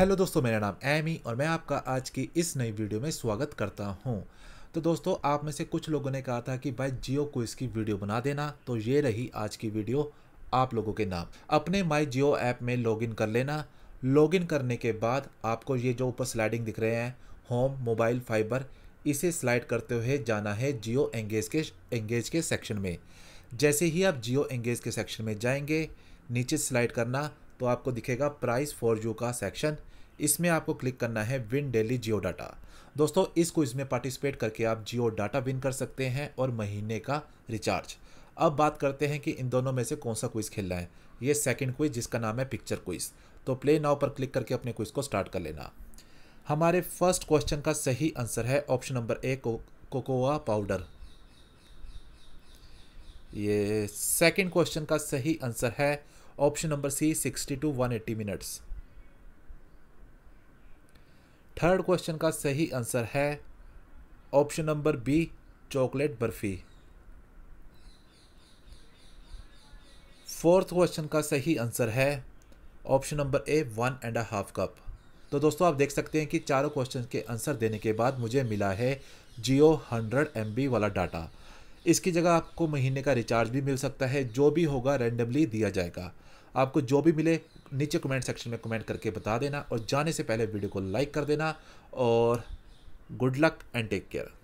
hello दोस्तों मेरा नाम एमी और मैं आपका आज की इस नई वीडियो में स्वागत करता हूँ तो दोस्तों आप में से कुछ लोगों ने कहा था कि भाई जियो को इसकी वीडियो बना देना तो ये रही आज की वीडियो आप लोगों के नाम अपने माई जियो ऐप में लॉगिन कर लेना लॉगिन करने के बाद आपको ये जो ऊपर स्लाइडिंग दिख रहे हैं होम मोबाइल फाइबर इसे स्लाइड करते हुए जाना है जियो एंगेज के एंगेज के सेक्शन में जैसे ही आप जियो एंगेज के सेक्शन में जाएंगे नीचे स्लाइड करना तो आपको दिखेगा प्राइस फॉर यू का सेक्शन इसमें आपको क्लिक करना है विन डेली जियो डाटा दोस्तों इस क्विज में पार्टिसिपेट करके आप जियो डाटा विन कर सकते हैं और महीने का रिचार्ज अब बात करते हैं कि इन दोनों में से कौन सा क्विज खेलना है ये सेकंड क्विज जिसका नाम है पिक्चर क्विज तो प्ले नाउ पर क्लिक करके अपने क्विज को स्टार्ट कर लेना हमारे फर्स्ट क्वेश्चन का सही आंसर है ऑप्शन नंबर ए को कोकोआ पाउडर ये सेकंड क्वेश्चन का सही आंसर है option number C sixty two one eighty minutes third question का सही आंसर है option number B chocolate barfi fourth question का सही आंसर है option number A one and a half cup तो दोस्तों आप देख सकते हैं कि चारों क्वेश्चन के आंसर देने के बाद मुझे मिला है जियो हंड्रेड एम वाला डाटा इसकी जगह आपको महीने का रिचार्ज भी मिल सकता है जो भी होगा रेंडमली दिया जाएगा आपको जो भी मिले नीचे कमेंट सेक्शन में कमेंट करके बता देना और जाने से पहले वीडियो को लाइक कर देना और good luck and take care